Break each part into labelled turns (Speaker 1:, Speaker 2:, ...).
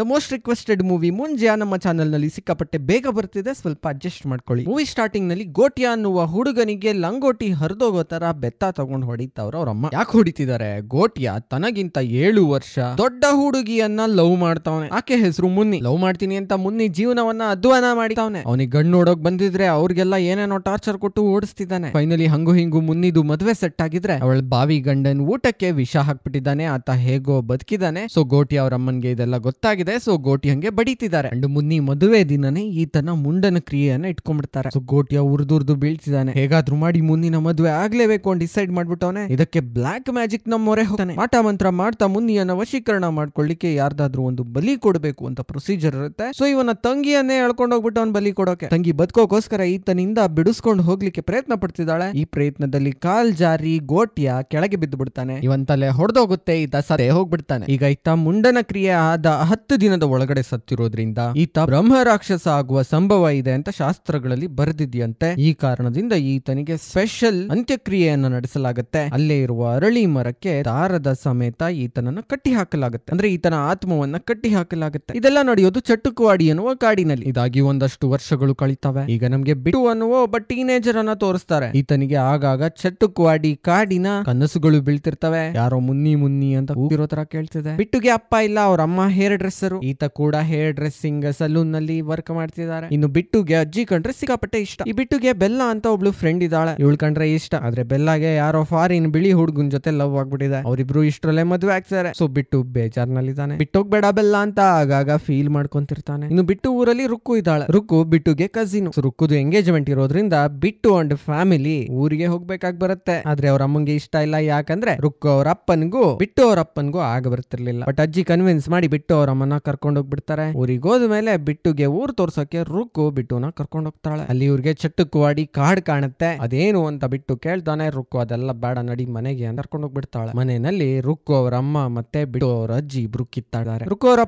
Speaker 1: the most requested movie Munjya ನಮ್ಮ channel ನಲ್ಲಿ ಸಿಕ್ಕಾಪಟ್ಟೆ ಬೇಗ ಬರ್ತಿದೆ ಸ್ವಲ್ಪ ಅಡ್ಜಸ್ಟ್ ಮಾಡ್ಕೊಳ್ಳಿ ಮೂವಿ ಸ್ಟಾರ್ಟಿಂಗ್ ನಲ್ಲಿ ಗೋಟಿಯಾ ಅನ್ನುವ ಹುಡುಗನಿಗೆ ಲಂಗೋಟಿ ಹರಿದೋಗೋ ತರ ಬೆತ್ತ ತಗೊಂಡ್ ಹೊಡಿತಾವ್ರ ಅಮ್ಮ ಯಾಕೆ ಹೊಡಿತಿದ್ದಾರೆ ಗೋಟಿಯಾ ತನಗಿಂತ ಏಳು ವರ್ಷ ದೊಡ್ಡ ಹುಡುಗಿಯನ್ನ ಲವ್ ಮಾಡ್ತಾವನೆ ಆಕೆ ಹೆಸರು ಮುನ್ನಿ ಲವ್ ಮಾಡ್ತೀನಿ ಅಂತ ಮುನ್ನಿ ಜೀವನವನ್ನ ಅಧ್ವಾನ ಮಾಡಿತಾವನೆ ಅವನಿಗೆ ಗಣ್ಣು ನೋಡೋಕ್ ಬಂದಿದ್ರೆ ಅವ್ರಿಗೆಲ್ಲ ಏನೇನೋ ಟಾರ್ಚರ್ ಕೊಟ್ಟು ಓಡಿಸ್ತಿದ್ದಾನೆ ಫೈನಲಿ ಹಂಗು ಹಿಂಗು ಮುನ್ನಿದು ಮದ್ವೆ ಸೆಟ್ ಆಗಿದ್ರೆ ಅವಳ ಬಾವಿ ಗಂಡನ್ ಊಟಕ್ಕೆ ವಿಷ ಹಾಕ್ಬಿಟ್ಟಿದ್ದಾನೆ ಆತ ಹೇಗೋ ಬದುಕಿದಾನೆ ಸೊ ಗೋಟಿ ಅವರ ಅಮ್ಮನ್ಗೆ ಇದೆಲ್ಲ ಗೊತ್ತಾಗಿದೆ ಇರ್ತದೆ ಸೊ ಗೋಟಿ ಹಂಗೆ ಬಡಿತಿದ್ದಾರೆ ಅಂಡ್ ಮುನ್ನಿ ಮದುವೆ ದಿನನೇ ಈತನ ಮುಂಡನ ಕ್ರಿಯೆಯನ್ನ ಇಟ್ಕೊಂಡ್ಬಿಡ್ತಾರೆ ಸೊ ಗೋಟಿಯ ಉರ್ದುರ್ದು ಬೀಳ್ತಿದ್ದಾನೆ ಹೇಗಾದ್ರೂ ಮಾಡಿ ಮುನ್ನಿನ ಮದುವೆ ಆಗ್ಲೇಬೇಕು ಅಂತ ಡಿಸೈಡ್ ಮಾಡ್ಬಿಟ್ಟವನೆ ಇದಕ್ಕೆ ಬ್ಲಾಕ್ ಮ್ಯಾಜಿಕ್ ನ ಮೊರೆ ಹೋಗ್ತಾನೆ ಮಾಟ ಮಂತ್ರ ಮಾಡ್ತಾ ಮುನ್ನಿಯನ್ನ ವಶೀಕರಣ ಮಾಡ್ಕೊಳ್ಳಿಕ್ಕೆ ಯಾರ್ದಾದ್ರೂ ಒಂದು ಬಲಿ ಕೊಡಬೇಕು ಅಂತ ಪ್ರೊಸೀಜರ್ ಇರುತ್ತೆ ಸೊ ಇವನ ತಂಗಿಯನ್ನೇ ಎಳ್ಕೊಂಡು ಹೋಗ್ಬಿಟ್ಟು ಬಲಿ ಕೊಡೋಕೆ ತಂಗಿ ಬದುಕೋಕೋಸ್ಕರ ಈತನಿಂದ ಬಿಡಿಸ್ಕೊಂಡು ಹೋಗ್ಲಿಕ್ಕೆ ಪ್ರಯತ್ನ ಪಡ್ತಿದ್ದಾಳೆ ಈ ಪ್ರಯತ್ನದಲ್ಲಿ ಕಾಲ್ ಜಾರಿ ಗೋಟಿಯ ಕೆಳಗೆ ಬಿದ್ದು ಬಿಡ್ತಾನೆ ಇವನ್ ತಲೆ ಹೊಡೆದೋಗುತ್ತೆ ಈತ ಸದೇ ಹೋಗ್ಬಿಡ್ತಾನೆ ಈಗ ಈತ ಮುಂಡನ ಕ್ರಿಯೆ ಆದ ಹತ್ತು ದಿನದ ಒಳಗಡೆ ಸತ್ತಿರೋದ್ರಿಂದ ಈತ ಬ್ರಹ್ಮ ರಾಕ್ಷಸ ಆಗುವ ಸಂಭವ ಇದೆ ಅಂತ ಶಾಸ್ತ್ರಗಳಲ್ಲಿ ಬರೆದಿದೆಯಂತೆ ಈ ಕಾರಣದಿಂದ ಈತನಿಗೆ ಸ್ಪೆಷಲ್ ಅಂತ್ಯಕ್ರಿಯೆಯನ್ನು ನಡೆಸಲಾಗುತ್ತೆ ಅಲ್ಲೇ ಇರುವ ಅರಳಿ ಮರಕ್ಕೆ ದಾರದ ಸಮೇತ ಈತನನ್ನು ಕಟ್ಟಿ ಹಾಕಲಾಗುತ್ತೆ ಅಂದ್ರೆ ಈತನ ಆತ್ಮವನ್ನ ಕಟ್ಟಿ ಹಾಕಲಾಗುತ್ತೆ ಇದೆಲ್ಲ ನಡೆಯೋದು ಚಟ್ಟುಕುವಾಡಿ ಎನ್ನುವ ಕಾಡಿನಲ್ಲಿ ಇದಾಗಿ ಒಂದಷ್ಟು ವರ್ಷಗಳು ಕಳೀತವೆ ಈಗ ನಮ್ಗೆ ಬಿಟ್ಟು ಅನ್ನುವ ಒಬ್ಬ ಟೀನೇಜರ್ ಅನ್ನ ತೋರಿಸ್ತಾರೆ ಈತನಿಗೆ ಆಗಾಗ ಚಟ್ಟುಕುವಾಡಿ ಕಾಡಿನ ಕನಸುಗಳು ಬೀಳ್ತಿರ್ತವೆ ಯಾರೋ ಮುನ್ನಿ ಮುನ್ನಿ ಅಂತ ಹೋಗಿರೋ ತರ ಕೇಳ್ತಿದೆ ಬಿಟ್ಟುಗೆ ಅಪ್ಪ ಇಲ್ಲ ಅವ್ರ ಅಮ್ಮ ಹೇರ್ ಡ್ರೆಸ್ ಹೆಸರು ಈತ ಕೂಡ ಹೇರ್ ಡ್ರೆಸ್ಸಿಂಗ್ ಸಲೂನ್ ನಲ್ಲಿ ವರ್ಕ್ ಮಾಡ್ತಿದ್ದಾರೆ ಇನ್ನು ಬಿಟ್ಟುಗೆ ಅಜ್ಜಿ ಕಂಡ್ರೆ ಸಿಕ್ಕಾಪಟ್ಟೆ ಇಷ್ಟ ಈ ಬಿಟ್ಟುಗೆ ಬೆಲ್ಲ ಅಂತ ಒಬ್ಳು ಫ್ರೆಂಡ್ ಇದ್ದಾಳೆ ಇವಳು ಕಂಡ್ರೆ ಇಷ್ಟ ಆದ್ರೆ ಬೆಲ್ಲಗೆ ಯಾರೋ ಫಾರಿನ್ ಬಿಳಿ ಹುಡುಗನ್ ಜೊತೆ ಲವ್ ಆಗ್ಬಿಟ್ಟಿದೆ ಅವರಿಬ್ರು ಇಷ್ಟರಲ್ಲೇ ಮದುವೆ ಆಗ್ತಾರೆ ಸೊ ಬಿಟ್ಟು ಬೇಜಾರ್ನಲ್ಲಿದ್ದಾನೆ ಬಿಟ್ಟೋಗ್ಬೇಡ ಬೆಲ್ಲ ಅಂತ ಆಗಾಗ ಫೀಲ್ ಮಾಡ್ಕೊಂತಿರ್ತಾನೆ ಇನ್ನು ಬಿಟ್ಟು ಊರಲ್ಲಿ ರುಕ್ಕು ಇದ್ದಾಳೆ ರುಕ್ಕು ಬಿಟ್ಟುಗೆ ಕಸಿನ್ ರುಕ್ಕುದು ಎಂಗೇಜ್ಮೆಂಟ್ ಇರೋದ್ರಿಂದ ಬಿಟ್ಟು ಅಂಡ್ ಫ್ಯಾಮಿಲಿ ಊರಿಗೆ ಹೋಗ್ಬೇಕಾಗ್ ಬರುತ್ತೆ ಆದ್ರೆ ಅವ್ರ ಅಮ್ಮಂಗೆ ಇಷ್ಟ ಇಲ್ಲ ಯಾಕಂದ್ರೆ ರುಕ್ಕು ಅವ್ರ ಅಪ್ಪನ್ಗೂ ಬಿಟ್ಟು ಅವ್ರ ಅಪ್ಪನ್ಗೂ ಆಗ ಬರ್ತಿರ್ಲಿಲ್ಲ ಬಟ್ ಅಜ್ಜಿ ಕನ್ವಿನ್ಸ್ ಮಾಡಿ ಬಿಟ್ಟು ಅವ್ರ ಅಮ್ಮನ ಕರ್ಕೊಂಡು ಹೋಗ್ಬಿಡ್ತಾರೆ ಊರಿಗೆ ಹೋದ್ಮೇಲೆ ಬಿಟ್ಟುಗೆ ಊರ್ ತೋರ್ಸಕ್ಕೆ ರುಕ್ಕು ಬಿಟ್ಟುನ ಹೋಗ್ತಾಳೆ ಅಲ್ಲಿ ಇವ್ರಿಗೆ ಚಟ್ಟುಕುವಾಡಿ ಕಾಡ್ ಕಾಣುತ್ತೆ ಅದೇನು ಅಂತ ಬಿಟ್ಟು ಕೇಳ್ತಾನೆ ರುಕ್ಕು ಅದೆಲ್ಲ ಬೇಡ ನಡಿ ಮನೆಗೆ ಅಂತ ಹೋಗ್ಬಿಡ್ತಾಳೆ ಮನೆಯಲ್ಲಿ ರುಕ್ಕು ಅವರ ಅಮ್ಮ ಮತ್ತೆ ಬಿಟ್ಟು ಅವ್ರ ಅಜ್ಜಿ ಇಬ್ರು ಕಿತ್ತಾಡಾರೆ ರುಕ್ಕು ಅವ್ರ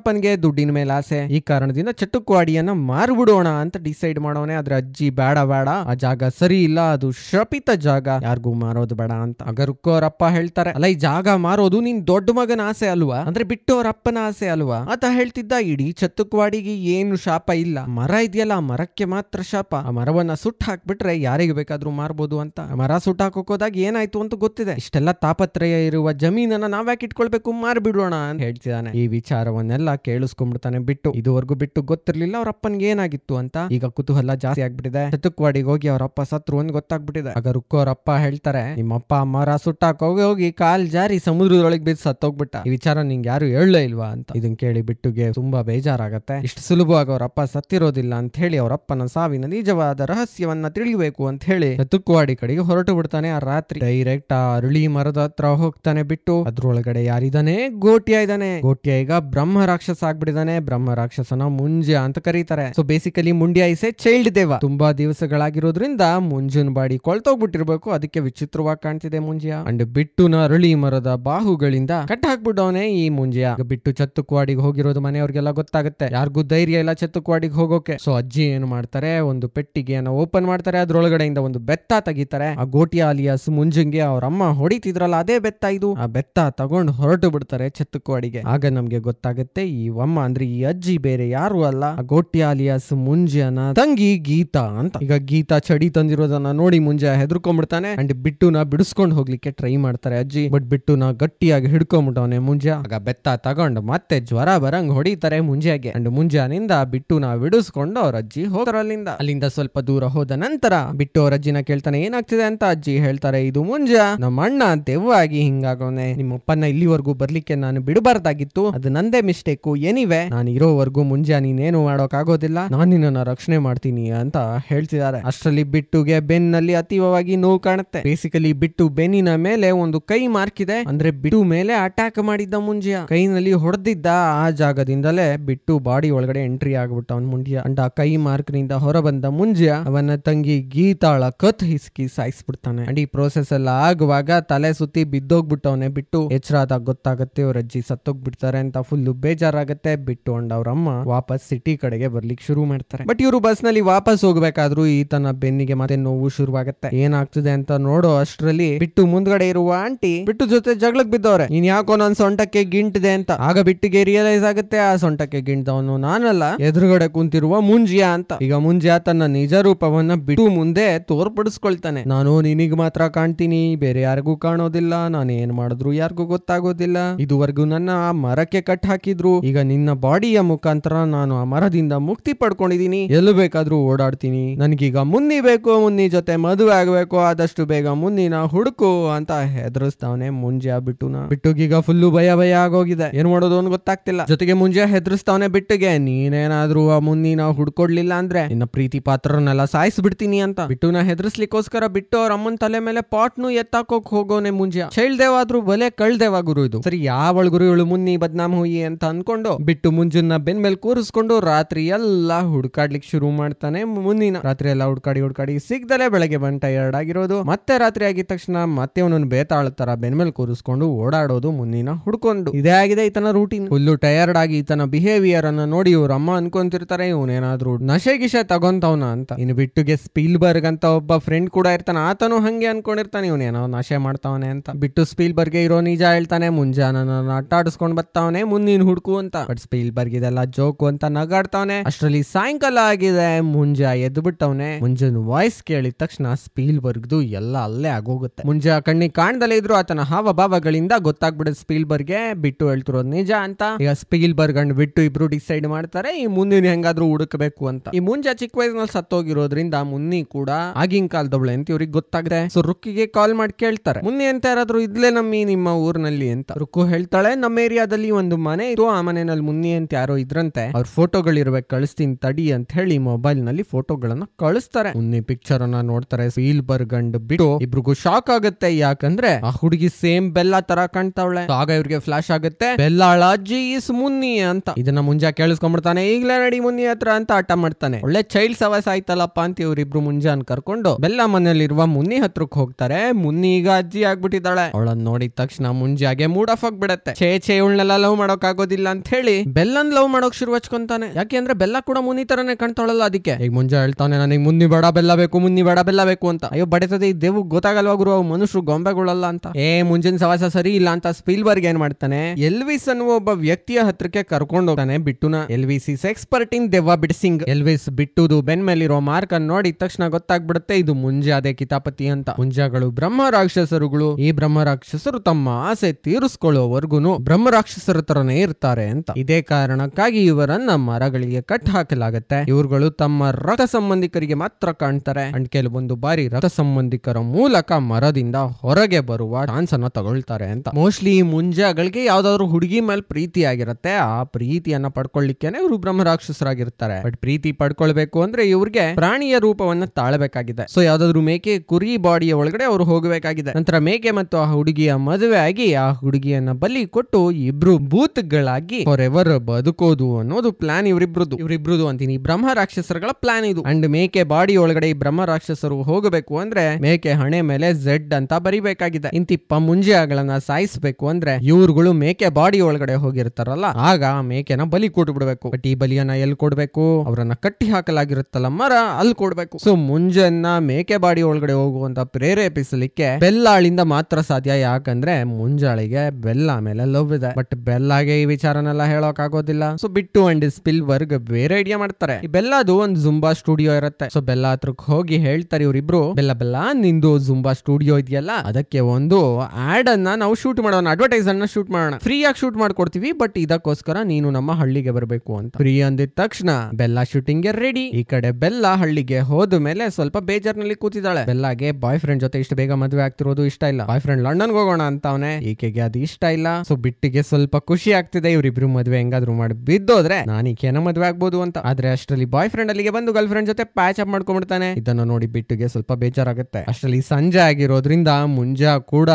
Speaker 1: ದುಡ್ಡಿನ ಮೇಲೆ ಆಸೆ ಈ ಕಾರಣದಿಂದ ಕುವಾಡಿಯನ್ನ ಮಾರ್ಬಿಡೋಣ ಅಂತ ಡಿಸೈಡ್ ಮಾಡೋನೆ ಆದ್ರೆ ಅಜ್ಜಿ ಬೇಡ ಬೇಡ ಆ ಜಾಗ ಸರಿ ಇಲ್ಲ ಅದು ಶಪಿತ ಜಾಗ ಯಾರಿಗೂ ಮಾರೋದು ಬೇಡ ಅಂತ ಆಗ ರುಕ್ಕು ಅವರಪ್ಪ ಹೇಳ್ತಾರೆ ಅಲ್ಲ ಈ ಜಾಗ ಮಾರೋದು ನಿನ್ ದೊಡ್ಡ ಮಗನ ಆಸೆ ಅಲ್ವಾ ಅಂದ್ರೆ ಬಿಟ್ಟು ಅವ್ರ ಅಪ್ಪನ ಆಸೆ ಅಲ್ವಾ ಆತ ಹೇಳ್ತಿದ್ದ ಇಡೀ ಚತ್ತುಕ್ವಾಡಿಗೆ ಏನು ಶಾಪ ಇಲ್ಲ ಮರ ಇದೆಯಲ್ಲ ಮರಕ್ಕೆ ಮಾತ್ರ ಶಾಪ ಆ ಮರವನ್ನ ಸುಟ್ಟು ಹಾಕ್ಬಿಟ್ರೆ ಯಾರಿಗೆ ಬೇಕಾದ್ರೂ ಮಾರ್ಬೋದು ಅಂತ ಮರ ಸುಟ್ಟು ಹಾಕೋಕೋದಾಗ ಏನಾಯ್ತು ಅಂತ ಗೊತ್ತಿದೆ ಇಷ್ಟೆಲ್ಲ ತಾಪತ್ರಯ ಇರುವ ಜಮೀನನ್ನ ನಾವ್ಯಾಕೆ ಇಟ್ಕೊಳ್ಬೇಕು ಮಾರ್ಬಿಡೋಣ ಅಂತ ಹೇಳ್ತಿದ್ದಾನೆ ಈ ವಿಚಾರವನ್ನೆಲ್ಲ ಕೇಳಿಸ್ಕೊಂಡ್ಬಿಡ್ತಾನೆ ಬಿಟ್ಟು ಇದುವರೆಗೂ ಬಿಟ್ಟು ಗೊತ್ತಿರ್ಲಿಲ್ಲ ಅವ್ರ ಅಪ್ಪನ್ಗೆ ಏನಾಗಿತ್ತು ಅಂತ ಈಗ ಕುತೂಹಲ ಜಾಸ್ತಿ ಆಗ್ಬಿಟ್ಟಿದೆ ಚತುಕ್ವಾಡಿಗೆ ಹೋಗಿ ಅವರಪ್ಪ ಸತ್ರು ಒಂದ್ ಗೊತ್ತಾಗ್ಬಿಟ್ಟಿದೆ ಆಗ ರುಕ್ಕು ಅವರಪ್ಪ ಹೇಳ್ತಾರೆ ನಿಮ್ಮಪ್ಪ ಮರ ಸುಟ್ಟಾಕ ಹೋಗಿ ಹೋಗಿ ಕಾಲ್ ಜಾರಿ ಸಮುದ್ರದೊಳಗೆ ಬಿದ್ದು ಸತ್ತೋಗ್ಬಿಟ್ಟ ಈ ವಿಚಾರ ನಿಂಗೆ ಯಾರು ಹೇಳಲೇ ಇಲ್ವಾ ಅಂತ ಇದನ್ ಕೇಳಿ ಬಿಟ್ಟುಗೆ ತುಂಬಾ ಬೇಜಾರಾಗತ್ತೆ ಇಷ್ಟು ಸುಲಭವಾಗಿ ಅವರಪ್ಪ ಸತ್ತಿರೋದಿಲ್ಲ ಅಂತ ಹೇಳಿ ಅವರಪ್ಪನ ಸಾವಿನ ನಿಜವಾದ ರಹಸ್ಯವನ್ನ ತಿಳಿಯಬೇಕು ಅಂತ ಹೇಳಿ ತುಕ್ಕುವಾಡಿ ಕಡೆಗೆ ಹೊರಟು ಬಿಡ್ತಾನೆ ಆ ರಾತ್ರಿ ಡೈರೆಕ್ಟ್ ಆ ಅರುಳಿ ಮರದ ಹತ್ರ ಹೋಗ್ತಾನೆ ಬಿಟ್ಟು ಅದ್ರೊಳಗಡೆ ಯಾರಿದಾನೆ ಗೋಟಿಯ ಇದ್ದಾನೆ ಗೋಟಿಯ ಈಗ ಬ್ರಹ್ಮ ರಾಕ್ಷಸ ಆಗ್ಬಿಡಿದಾನೆ ಬ್ರಹ್ಮ ರಾಕ್ಷಸನ ಮುಂಜ ಅಂತ ಕರೀತಾರೆ so basically Munjya is a child ದೇವ ತುಂಬಾ ದಿವಸಗಳಾಗಿರೋದ್ರಿಂದ ಮುಂಜನ್ ಬಾಡಿ ಕೊಳ್ತೋಗ್ಬಿಟ್ಟಿರ್ಬೇಕು ಅದಕ್ಕೆ ವಿಚಿತ್ರವಾಗಿ ಕಾಣ್ತಿದೆ ಮುಂಜಿಯ ಅಂಡ್ ಬಿಟ್ಟುನ ಅರುಳಿ ಮರದ ಬಾಹುಗಳಿಂದ ಕಟ್ ಹಾಕ್ಬಿಟ್ಟವನೇ ಈ ಮುಂಜಿಯ ಬಿಟ್ಟು ಚತ್ತುಕ್ವಾಡಿಗೆ ಹೋಗಿರೋ ಇರೋದು ಮನೆಯವ್ರಿಗೆಲ್ಲ ಗೊತ್ತಾಗುತ್ತೆ ಯಾರಿಗೂ ಧೈರ್ಯ ಇಲ್ಲ ಚೆತ್ತುಕ್ವಾಡಿಗೆ ಹೋಗೋಕೆ ಸೊ ಅಜ್ಜಿ ಏನು ಮಾಡ್ತಾರೆ ಒಂದು ಪೆಟ್ಟಿಗೆಯನ್ನು ಓಪನ್ ಮಾಡ್ತಾರೆ ಅದ್ರೊಳಗಡೆಯಿಂದ ಒಂದು ಬೆತ್ತ ತೆಗಿತಾರೆ ಆ ಗೋಟಿ ಅಲಿಯಾಸ್ ಮುಂಜಂಗೆ ಅವ್ರ ಅಮ್ಮ ಹೊಡಿತಿದ್ರಲ್ಲ ಅದೇ ಬೆತ್ತ ಇದು ಆ ಬೆತ್ತ ತಗೊಂಡು ಹೊರಟು ಬಿಡ್ತಾರೆ ಚೆತ್ತುಕ್ವಾಡಿಗೆ ಆಗ ನಮ್ಗೆ ಗೊತ್ತಾಗುತ್ತೆ ಈ ಅಮ್ಮ ಅಂದ್ರೆ ಈ ಅಜ್ಜಿ ಬೇರೆ ಯಾರು ಅಲ್ಲ ಗೋಟಿ ಅಲಿಯಾಸ್ ಮುಂಜಿಯನ ತಂಗಿ ಗೀತಾ ಅಂತ ಈಗ ಗೀತಾ ಚಡಿ ತಂದಿರೋದನ್ನ ನೋಡಿ ಮುಂಜೆ ಹೆದರ್ಕೊಂಡ್ಬಿಡ್ತಾನೆ ಅಂಡ್ ಬಿಟ್ಟುನ ಬಿಡಿಸ್ಕೊಂಡು ಹೋಗ್ಲಿಕ್ಕೆ ಟ್ರೈ ಮಾಡ್ತಾರೆ ಅಜ್ಜಿ ಬಟ್ ಬಿಟ್ಟುನ ಗಟ್ಟಿಯಾಗಿ ಹಿಡ್ಕೊಂಡ್ಬಿಟ್ಟವನೇ ಮುಂಜೆ ಆಗ ಬೆತ್ತ ತಗೊಂಡು ಮತ್ತೆ ಜ್ವರ ಬರ ನಂಗೆ ಹೊಡಿತಾರೆ ಮುಂಜಾಗೆ ಅಂಡ್ ಮುಂಜಾನಿಂದ ಬಿಟ್ಟು ನಾ ಬಿಡಿಸ್ಕೊಂಡು ಅವ್ರ ಅಜ್ಜಿ ಹೋಗ್ತಾರ ಅಲ್ಲಿಂದ ಸ್ವಲ್ಪ ದೂರ ಹೋದ ನಂತರ ಬಿಟ್ಟು ಅವ್ರ ಅಜ್ಜಿನ ಕೇಳ್ತಾನೆ ಏನಾಗ್ತಿದೆ ಅಂತ ಅಜ್ಜಿ ಹೇಳ್ತಾರೆ ಇದು ಮುಂಜಾ ನಮ್ಮ ಅಣ್ಣ ಆಗಿ ಹಿಂಗಾಗೋನೆ ನಿಮ್ಮ ಅಪ್ಪನ ಇಲ್ಲಿವರೆಗೂ ಬರ್ಲಿಕ್ಕೆ ನಾನು ಬಿಡಬಾರ್ದಾಗಿತ್ತು ಅದು ನಂದೇ ಮಿಸ್ಟೇಕು ಏನಿವೆ ನಾನು ಇರೋವರೆಗೂ ಮುಂಜಾ ನೀನೇನು ಮಾಡೋಕ್ಕಾಗೋದಿಲ್ಲ ನಾನು ನಿನ್ನ ರಕ್ಷಣೆ ಮಾಡ್ತೀನಿ ಅಂತ ಹೇಳ್ತಿದ್ದಾರೆ ಅಷ್ಟರಲ್ಲಿ ಬಿಟ್ಟುಗೆ ಬೆನ್ನಲ್ಲಿ ಅತೀವವಾಗಿ ನೋವು ಕಾಣುತ್ತೆ ಬೇಸಿಕಲಿ ಬಿಟ್ಟು ಬೆನ್ನಿನ ಮೇಲೆ ಒಂದು ಕೈ ಮಾರ್ಕಿದೆ ಅಂದ್ರೆ ಬಿಟ್ಟು ಮೇಲೆ ಅಟ್ಯಾಕ್ ಮಾಡಿದ್ದ ಮುಂಜಾ ಕೈನಲ್ಲಿ ಹೊಡೆದಿದ್ದ ಆ ಜಾಗ ಜಾಗದಿಂದಲೇ ಬಿಟ್ಟು ಬಾಡಿ ಒಳಗಡೆ ಎಂಟ್ರಿ ಆಗ್ಬಿಟ್ಟ ಅವನ್ ಮುಂಡ್ಯ ಆ ಕೈ ಹೊರ ಬಂದ ಮುಂಜ್ಯ ಅವನ ತಂಗಿ ಗೀತಾಳ ಕತ್ ಹಿಸ್ಕಿ ಸಾಯಿಸ್ಬಿಡ್ತಾನೆ ಅಂಡ್ ಈ ಪ್ರೋಸೆಸ್ ಎಲ್ಲ ಆಗುವಾಗ ತಲೆ ಸುತ್ತಿ ಬಿದ್ದೋಗ್ಬಿಟ್ಟವನೆ ಬಿಟ್ಟು ಎಚ್ಚರಾದಾಗ ಗೊತ್ತಾಗುತ್ತೆ ಅವ್ರ ಅಜ್ಜಿ ಸತ್ತೋಗ್ಬಿಡ್ತಾರೆ ಅಂತ ಫುಲ್ ಬೇಜಾರಾಗತ್ತೆ ಬಿಟ್ಟು ಅಂಡ್ ಅಮ್ಮ ವಾಪಸ್ ಸಿಟಿ ಕಡೆಗೆ ಬರ್ಲಿಕ್ಕೆ ಶುರು ಮಾಡ್ತಾರೆ ಬಟ್ ಇವರು ಬಸ್ ನಲ್ಲಿ ವಾಪಸ್ ಹೋಗ್ಬೇಕಾದ್ರೂ ಈತನ ಬೆನ್ನಿಗೆ ಮತ್ತೆ ನೋವು ಶುರುವಾಗತ್ತೆ ಏನಾಗ್ತದೆ ಅಂತ ನೋಡೋ ಅಷ್ಟರಲ್ಲಿ ಬಿಟ್ಟು ಮುಂದ್ಗಡೆ ಇರುವ ಆಂಟಿ ಬಿಟ್ಟು ಜೊತೆ ಜಗಳಕ್ ಬಿದ್ದವ್ರೆ ನೀನ್ ಯಾಕೋ ನನ್ ಸೊಂಟಕ್ಕೆ ಗಿಂಟಿದೆ ಅಂತ ಆಗ ಬಿಟ್ಟಿಗೆ ರಿಯಲೈಸ್ ಆಗುತ್ತೆ ಆಗುತ್ತೆ ಆ ಸೊಂಟಕ್ಕೆ ಗಿಣದವನು ನಾನಲ್ಲ ಎದುರುಗಡೆ ಕುಂತಿರುವ ಮುಂಜಿಯಾ ಅಂತ ಈಗ ಮುಂಜಿಯಾ ತನ್ನ ನಿಜ ರೂಪವನ್ನ ಬಿಟ್ಟು ಮುಂದೆ ತೋರ್ಪಡಿಸ್ಕೊಳ್ತಾನೆ ನಾನು ನಿನಗ್ ಮಾತ್ರ ಕಾಣ್ತೀನಿ ಬೇರೆ ಯಾರಿಗೂ ಕಾಣೋದಿಲ್ಲ ನಾನು ಏನ್ ಮಾಡಿದ್ರು ಯಾರಿಗೂ ಗೊತ್ತಾಗೋದಿಲ್ಲ ಇದುವರೆಗೂ ನನ್ನ ಆ ಮರಕ್ಕೆ ಕಟ್ ಹಾಕಿದ್ರು ಈಗ ನಿನ್ನ ಬಾಡಿಯ ಮುಖಾಂತರ ನಾನು ಆ ಮರದಿಂದ ಮುಕ್ತಿ ಪಡ್ಕೊಂಡಿದೀನಿ ಎಲ್ಲೂ ಬೇಕಾದ್ರೂ ಓಡಾಡ್ತೀನಿ ನನ್ಗೀಗ ಮುನ್ನಿ ಬೇಕು ಮುನ್ನಿ ಜೊತೆ ಮದುವೆ ಆಗ್ಬೇಕು ಆದಷ್ಟು ಬೇಗ ಮುನ್ನಿನ ಹುಡುಕು ಅಂತ ಹೆದರ್ಸ್ತಾವನೆ ಮುಂಜಿ ಬಿಟ್ಟು ಈಗ ಫುಲ್ಲು ಭಯ ಭಯ ಆಗೋಗಿದೆ ಏನ್ ಮಾಡೋದು ಅಂತ ಗೊತ್ತಾಗ್ತಿಲ್ಲ ಜೊತೆಗೆ ಮುಂಜೆ ಹೆದರ್ಸ್ತಾವನೆ ಬಿಟ್ಟಿಗೆ ನೀನೇನಾದ್ರೂ ಆ ಮುನ್ನಿ ನಾವು ಹುಡ್ಕೊಡ್ಲಿಲ್ಲ ಅಂದ್ರೆ ನಿನ್ನ ಪ್ರೀತಿ ಪಾತ್ರರನ್ನೆಲ್ಲ ಸಾಯಿಸ್ಬಿಡ್ತೀನಿ ಅಂತ ಬಿಟ್ಟುನ ಹೆದರ್ಸ್ಲಿಕ್ಕೋಸ್ಕರ ಬಿಟ್ಟು ಅವ್ರ ಅಮ್ಮನ ತಲೆ ಮೇಲೆ ಪಾಟ್ನು ಎತ್ತಾಕೋಕ್ ಹೋಗೋನೆ ಮುಂಜೆ ಚೈಲ್ದೇವಾದ್ರೂ ಬಲೆ ಕಳ್ದೇವ ಗುರು ಇದು ಸರಿ ಯಾವಳ ಗುರು ಇವಳು ಮುನ್ನಿ ಬದ್ನಾಮ್ ಹುಯಿ ಅಂತ ಅನ್ಕೊಂಡು ಬಿಟ್ಟು ಮುಂಜಾನೆ ಬೆನ್ ಮೇಲೆ ಕೂರಿಸ್ಕೊಂಡು ರಾತ್ರಿ ಎಲ್ಲಾ ಹುಡ್ಕಾಡ್ಲಿಕ್ ಶುರು ಮಾಡ್ತಾನೆ ಮುಂದಿನ ರಾತ್ರಿ ಎಲ್ಲಾ ಹುಡ್ಕಾಡಿ ಹುಡ್ಕಾಡಿ ಸಿಗ್ದಲೆ ಬೆಳಗ್ಗೆ ಬಂದ್ ಟೈರ್ಡ್ ಆಗಿರೋದು ಮತ್ತೆ ರಾತ್ರಿ ಆಗಿದ ತಕ್ಷಣ ಮತ್ತೆ ಅವನನ್ನು ಬೇತಾಳ ತರ ಬೆನ್ ಮೇಲೆ ಕೂರಿಸ್ಕೊಂಡು ಓಡಾಡೋದು ಮುಂದಿನ ಹುಡ್ಕೊಂಡು ಇದೇ ಆಗಿದೆ ಈತನ ರೂಟೀನ್ ಫುಲ್ಲು ಟೈರ್ ಡಿಸ್ಟರ್ಡ್ ಆಗಿ ಬಿಹೇವಿಯರ್ ಅನ್ನ ನೋಡಿ ಇವ್ರ ಅಮ್ಮ ಅನ್ಕೊಂತಿರ್ತಾರೆ ಇವನೇನಾದ್ರೂ ನಶೆ ಗಿಶೆ ತಗೊಂತವ್ನ ಅಂತ ಇನ್ನು ಬಿಟ್ಟುಗೆ ಸ್ಪೀಲ್ಬರ್ಗ್ ಅಂತ ಒಬ್ಬ ಫ್ರೆಂಡ್ ಕೂಡ ಇರ್ತಾನೆ ಆತನು ಹಂಗೆ ಅನ್ಕೊಂಡಿರ್ತಾನೆ ಇವನೇನೋ ನಶೆ ಮಾಡ್ತಾವನೆ ಅಂತ ಬಿಟ್ಟು ಸ್ಪೀಲ್ಬರ್ಗೆ ಇರೋ ನಿಜ ಹೇಳ್ತಾನೆ ಮುಂಜಾನ ಅಟ್ಟಾಡಿಸ್ಕೊಂಡ್ ಬರ್ತಾವನೆ ಮುಂದಿನ ಹುಡುಕು ಅಂತ ಬಟ್ ಸ್ಪೀಲ್ಬರ್ಗ್ ಇದೆಲ್ಲ ಜೋಕು ಅಂತ ನಗಾಡ್ತಾವನೆ ಅಷ್ಟರಲ್ಲಿ ಸಾಯಂಕಾಲ ಆಗಿದೆ ಮುಂಜಾ ಎದ್ದು ಬಿಟ್ಟವನೆ ಮುಂಜಾನೆ ವಾಯ್ಸ್ ಕೇಳಿದ ತಕ್ಷಣ ಸ್ಪೀಲ್ಬರ್ಗ್ದು ಎಲ್ಲ ಅಲ್ಲೇ ಆಗೋಗುತ್ತೆ ಮುಂಜಾ ಕಣ್ಣಿ ಕಾಣ್ದಲೇ ಇದ್ರು ಆತನ ಹಾವಭಾವಗಳಿಂದ ಭಾವಗಳಿಂದ ಗೊತ್ತಾಗ್ಬಿಡುತ್ತೆ ಬರ್ಗೆ ಬಿಟ್ಟು ಹೇಳ್ತಿರೋದು ನಿಜ ಅಂತ ಈಗ ಸ್ಪೀಲ್ ಗಿಲ್ಬರ್ಗ್ ಅಂಡ್ ಬಿಟ್ಟು ಇಬ್ರು ಡಿಸೈಡ್ ಮಾಡ್ತಾರೆ ಈ ಮುಂದಿನ ಹೆಂಗಾದ್ರೂ ಹುಡುಕಬೇಕು ಅಂತ ಈ ಮುಂಜ ಚಿಕ್ಕ ವಯಸ್ಸಿನಲ್ಲಿ ಸತ್ತೋಗಿರೋದ್ರಿಂದ ಮುನ್ನಿ ಕೂಡ ಆಗಿನ ಕಾಲದವಳೆ ಅಂತ ಇವ್ರಿಗೆ ಗೊತ್ತಾಗಿದೆ ಸೊ ರುಕ್ಕಿಗೆ ಕಾಲ್ ಮಾಡಿ ಕೇಳ್ತಾರೆ ಮುನ್ನಿ ಅಂತ ಯಾರಾದ್ರೂ ಇದ್ಲೇ ನಮ್ಮಿ ನಿಮ್ಮ ಊರ್ನಲ್ಲಿ ಅಂತ ರುಕ್ಕು ಹೇಳ್ತಾಳೆ ನಮ್ಮ ಏರಿಯಾದಲ್ಲಿ ಒಂದು ಮನೆ ಇತ್ತು ಆ ಮನೆಯಲ್ಲಿ ಮುನ್ನಿ ಅಂತ ಯಾರೋ ಇದ್ರಂತೆ ಅವ್ರ ಫೋಟೋಗಳು ಇರ್ಬೇಕು ಕಳಿಸ್ತೀನಿ ತಡಿ ಅಂತ ಹೇಳಿ ಮೊಬೈಲ್ ನಲ್ಲಿ ಫೋಟೋಗಳನ್ನ ಕಳಿಸ್ತಾರೆ ಮುನ್ನಿ ಪಿಕ್ಚರ್ ಅನ್ನ ನೋಡ್ತಾರೆ ಫೀಲ್ ಬರ್ಗಂಡ್ ಬಿಟ್ಟು ಇಬ್ರಿಗೂ ಶಾಕ್ ಆಗುತ್ತೆ ಯಾಕಂದ್ರೆ ಆ ಹುಡುಗಿ ಸೇಮ್ ಬೆಲ್ಲ ತರ ಕಾಣ್ತಾವಳೆ ಆಗ ಇವ್ರಿಗೆ ಫ್ಲಾಶ್ ಆಗುತ್ತೆ ಬೆಲ್ಲಾಳ ಅಜ್ಜಿ ಇಸ್ ಮುನ್ ಮುನ್ನಿ ಅಂತ ಇದನ್ನ ಮುಂಜಾ ಕೇಳಿಸ್ಕೊಂಡ್ಬಿಡ್ತಾನೆ ಈಗಲೇ ನಡಿ ಮುನ್ನಿ ಹತ್ರ ಅಂತ ಆಟ ಮಾಡ್ತಾನೆ ಒಳ್ಳೆ ಚೈಲ್ಡ್ ಸವಾಸ ಆಯ್ತಲ್ಲಪ್ಪ ಅಂತ ಇವ್ರಿಬ್ರು ಮುಂಜಾನ್ ಕರ್ಕೊಂಡು ಬೆಲ್ಲ ಮನೆಯಲ್ಲಿರುವ ಮುನ್ನಿ ಹತ್ರಕ್ ಹೋಗ್ತಾರೆ ಮುನ್ನಿ ಈಗ ಅಜ್ಜಿ ಆಗ್ಬಿಟ್ಟಿದ್ದಾಳೆ ಅವಳನ್ನ ನೋಡಿದ ತಕ್ಷಣ ಮುಂಜಾಗೆ ಮೂಡ್ ಆಫ್ ಆಗ್ಬಿಡತ್ತೆ ಛೇ ಛೇ ಇವಳನ್ನೆಲ್ಲ ಲವ್ ಮಾಡೋಕ್ ಆಗೋದಿಲ್ಲ ಅಂತ ಹೇಳಿ ಬೆಲ್ಲನ್ ಲವ್ ಮಾಡೋಕ್ ಶುರು ಹಚ್ಕೊಂತಾನೆ ಅಂದ್ರೆ ಬೆಲ್ಲ ಕೂಡ ಮುನ್ನಿ ತರನೇ ಕಾಣ್ತಾಳಲ್ಲ ಅದಕ್ಕೆ ಈಗ ಮುಂಜಾ ಹೇಳ್ತಾನೆ ನನಗೆ ಮುನ್ನಿ ಬಡ ಬೆಲ್ಲ ಬೇಕು ಮುನ್ನಿ ಬೇಡ ಬೆಲ್ಲ ಬೇಕು ಅಂತ ಅಯ್ಯೋ ಬಡತದೆ ಈ ದೇವ್ ಗೊತ್ತಾಗಲ್ವಾ ಗುರು ಅವು ಮನುಷ್ಯರು ಗೊಂಬೆಗಳಲ್ಲ ಅಂತ ಏ ಮುಂಜಿನ ಸವಾಸ ಸರಿ ಇಲ್ಲ ಅಂತ ಸ್ಪೀಲ್ ಬರ್ಗ್ ಏನ್ ಮಾಡ್ತಾನೆ ಎಲ್ವಿಸ್ ಅನ್ನುವ ಒಬ್ಬ ವ್ಯಕ್ತಿಯ ಹತ್ರ ಆಸ್ಪತ್ರೆಗೆ ಕರ್ಕೊಂಡು ಹೋಗ್ತಾನೆ ಬಿಟ್ಟುನ ಎಲ್ವಿಸಿಸ್ ಎಕ್ಸ್ಪರ್ಟ್ ಇನ್ ದೆವ್ವ ಬಿಡಿಸಿಂಗ್ ಎಲ್ವಿಸ್ ಬಿಟ್ಟುದು ಬೆನ್ ಮೇಲಿರೋ ಮಾರ್ಕ್ ಅನ್ನು ನೋಡಿ ತಕ್ಷಣ ಗೊತ್ತಾಗ್ಬಿಡುತ್ತೆ ಇದು ಮುಂಜಾದೆ ಕಿತಾಪತಿ ಅಂತ ಮುಂಜಾಗಳು ಬ್ರಹ್ಮ ರಾಕ್ಷಸರುಗಳು ಈ ಬ್ರಹ್ಮ ರಾಕ್ಷಸರು ತಮ್ಮ ಆಸೆ ತೀರಿಸ್ಕೊಳ್ಳೋವರೆಗೂ ಬ್ರಹ್ಮ ರಾಕ್ಷಸರ ತರನೇ ಇರ್ತಾರೆ ಅಂತ ಇದೇ ಕಾರಣಕ್ಕಾಗಿ ಇವರನ್ನ ಮರಗಳಿಗೆ ಕಟ್ ಹಾಕಲಾಗುತ್ತೆ ಇವರುಗಳು ತಮ್ಮ ರಕ್ತ ಸಂಬಂಧಿಕರಿಗೆ ಮಾತ್ರ ಕಾಣ್ತಾರೆ ಅಂಡ್ ಕೆಲವೊಂದು ಬಾರಿ ರಕ್ತ ಸಂಬಂಧಿಕರ ಮೂಲಕ ಮರದಿಂದ ಹೊರಗೆ ಬರುವ ಚಾನ್ಸ್ ಅನ್ನ ತಗೊಳ್ತಾರೆ ಅಂತ ಮೋಸ್ಟ್ಲಿ ಈ ಮುಂಜಾಗಳಿಗೆ ಯಾವ್ದಾದ್ರು ಹುಡುಗಿ ಮೇಲೆ ಪ್ರೀತಿ ಆಗಿರುತ್ತೆ ಆ ಪ್ರೀತಿಯನ್ನ ಪಡ್ಕೊಳ್ಳಿಕ್ಕೆನೆ ಇವರು ಬ್ರಹ್ಮ ರಾಕ್ಷಸರಾಗಿರ್ತಾರೆ ಬಟ್ ಪ್ರೀತಿ ಪಡ್ಕೊಳ್ಬೇಕು ಅಂದ್ರೆ ಇವ್ರಿಗೆ ಪ್ರಾಣಿಯ ರೂಪವನ್ನ ತಾಳಬೇಕಾಗಿದೆ ಸೊ ಯಾವ್ದಾದ್ರು ಮೇಕೆ ಕುರಿ ಬಾಡಿಯ ಒಳಗಡೆ ಅವರು ಹೋಗಬೇಕಾಗಿದೆ ನಂತರ ಮೇಕೆ ಮತ್ತು ಆ ಹುಡುಗಿಯ ಮದುವೆ ಆಗಿ ಆ ಹುಡುಗಿಯನ್ನ ಬಲಿ ಕೊಟ್ಟು ಇಬ್ರು ಬೂತ್ ಗಳಾಗಿ ಎವರ್ ಬದುಕೋದು ಅನ್ನೋದು ಪ್ಲಾನ್ ಇವರಿಬ್ರದ್ದು ಇವರಿಬ್ರದ್ದು ಅಂತೀನಿ ಬ್ರಹ್ಮ ರಾಕ್ಷಸರಗಳ ಪ್ಲಾನ್ ಇದು ಅಂಡ್ ಮೇಕೆ ಬಾಡಿ ಒಳಗಡೆ ಈ ಬ್ರಹ್ಮ ರಾಕ್ಷಸರು ಹೋಗಬೇಕು ಅಂದ್ರೆ ಮೇಕೆ ಹಣೆ ಮೇಲೆ ಝೆಡ್ ಅಂತ ಬರಿಬೇಕಾಗಿದೆ ಇಂತಿಪ್ಪ ಮುಂಜೆಗಳನ್ನ ಸಾಯಿಸಬೇಕು ಅಂದ್ರೆ ಇವ್ರುಗಳು ಮೇಕೆ ಬಾಡಿ ಒಳಗಡೆ ಹೋಗಿರ್ತಾರಲ್ಲ ಆ ಆಗ ಮೇಕೆನ ಬಲಿ ಕೊಟ್ಬಿಡ್ಬೇಕು ಬಟ್ ಈ ಬಲಿಯನ್ನ ಎಲ್ಲಿ ಕೊಡ್ಬೇಕು ಅವರನ್ನ ಕಟ್ಟಿ ಹಾಕಲಾಗಿರುತ್ತಲ್ಲ ಮರ ಅಲ್ಲಿ ಕೊಡ್ಬೇಕು ಸೊ ಮುಂಜಾನ ಮೇಕೆ ಬಾಡಿ ಒಳಗಡೆ ಹೋಗುವಂತ ಪ್ರೇರೇಪಿಸಲಿಕ್ಕೆ ಬೆಲ್ಲಾಳಿಂದ ಮಾತ್ರ ಸಾಧ್ಯ ಯಾಕಂದ್ರೆ ಮುಂಜಾಳಿಗೆ ಬೆಲ್ಲ ಮೇಲೆ ಲವ್ ಇದೆ ಬಟ್ ಬೆಲ್ಲಾಗೆ ಈ ವಿಚಾರನೆಲ್ಲ ಹೇಳೋಕ್ ಆಗೋದಿಲ್ಲ ಸೊ ಬಿಟ್ಟು ಅಂಡ್ ಸ್ಪಿಲ್ ವರ್ಗ್ ಬೇರೆ ಐಡಿಯಾ ಮಾಡ್ತಾರೆ ಈ ಬೆಲ್ಲದು ಒಂದ್ ಜುಂಬಾ ಸ್ಟುಡಿಯೋ ಇರುತ್ತೆ ಸೊ ಬೆಲ್ಲ ಹತ್ರಕ್ ಹೋಗಿ ಹೇಳ್ತಾರೆ ಇವ್ರಿಬ್ರು ಬೆಲ್ಲ ಬೆಲ್ಲ ನಿಂದು ಜುಂಬಾ ಸ್ಟುಡಿಯೋ ಇದೆಯಲ್ಲ ಅದಕ್ಕೆ ಒಂದು ಆಡ್ ಅನ್ನ ನಾವು ಶೂಟ್ ಮಾಡೋಣ ಅಡ್ವರ್ಟೈಸ್ ಅನ್ನ ಶೂಟ್ ಮಾಡೋಣ ಫ್ರೀ ಆಗಿ ಶೂಟ್ ಮಾಡ್ಕೊಡ್ತೀವಿ ಬಟ್ ಇದಕ್ಕೆ ಅದಕ್ಕೋಸ್ಕರ ನೀನು ನಮ್ಮ ಹಳ್ಳಿಗೆ ಬರಬೇಕು ಅಂತ ಫ್ರೀ ಅಂದಿದ ತಕ್ಷಣ ಬೆಲ್ಲ ಶೂಟಿಂಗ್ ಗೆ ರೆಡಿ ಈ ಕಡೆ ಬೆಲ್ಲ ಹಳ್ಳಿಗೆ ಹೋದ ಮೇಲೆ ಸ್ವಲ್ಪ ಬೇಜಾರ್ನಲ್ಲಿ ಕೂತಿದ್ದಾಳೆ ಬೆಲ್ಲಾಗೆ ಬಾಯ್ ಫ್ರೆಂಡ್ ಜೊತೆ ಇಷ್ಟು ಬೇಗ ಮದುವೆ ಆಗ್ತಿರೋದು ಇಷ್ಟ ಇಲ್ಲ ಬಾಯ್ ಫ್ರೆಂಡ್ ಲಂಡನ್ಗೆ ಹೋಗೋಣ ಅಂತ ಅವನೆ ಈಕೆಗೆ ಅದು ಇಷ್ಟ ಇಲ್ಲ ಸೊ ಬಿಟ್ಟಿಗೆ ಸ್ವಲ್ಪ ಖುಷಿ ಆಗ್ತಿದೆ ಇವ್ರಿಬ್ರು ಮದುವೆ ಹೆಂಗಾದ್ರೂ ಮಾಡಿ ಬಿದ್ದೋದ್ರೆ ನಾನು ಈಕೆನ ಮದುವೆ ಆಗ್ಬೋದು ಅಂತ ಆದ್ರೆ ಅಷ್ಟರಲ್ಲಿ ಬಾಯ್ ಫ್ರೆಂಡ್ ಅಲ್ಲಿಗೆ ಬಂದು ಗರ್ಲ್ ಫ್ರೆಂಡ್ ಜೊತೆ ಪ್ಯಾಚ್ ಅಪ್ ಮಾಡ್ಕೊಂಡ್ಬಿಡ್ತಾನೆ ಇದನ್ನ ನೋಡಿ ಬಿಟ್ಟಿಗೆ ಸ್ವಲ್ಪ ಬೇಜಾರಾಗುತ್ತೆ ಅಷ್ಟರಲ್ಲಿ ಸಂಜೆ ಆಗಿರೋದ್ರಿಂದ ಮುಂಜಾ ಕೂಡ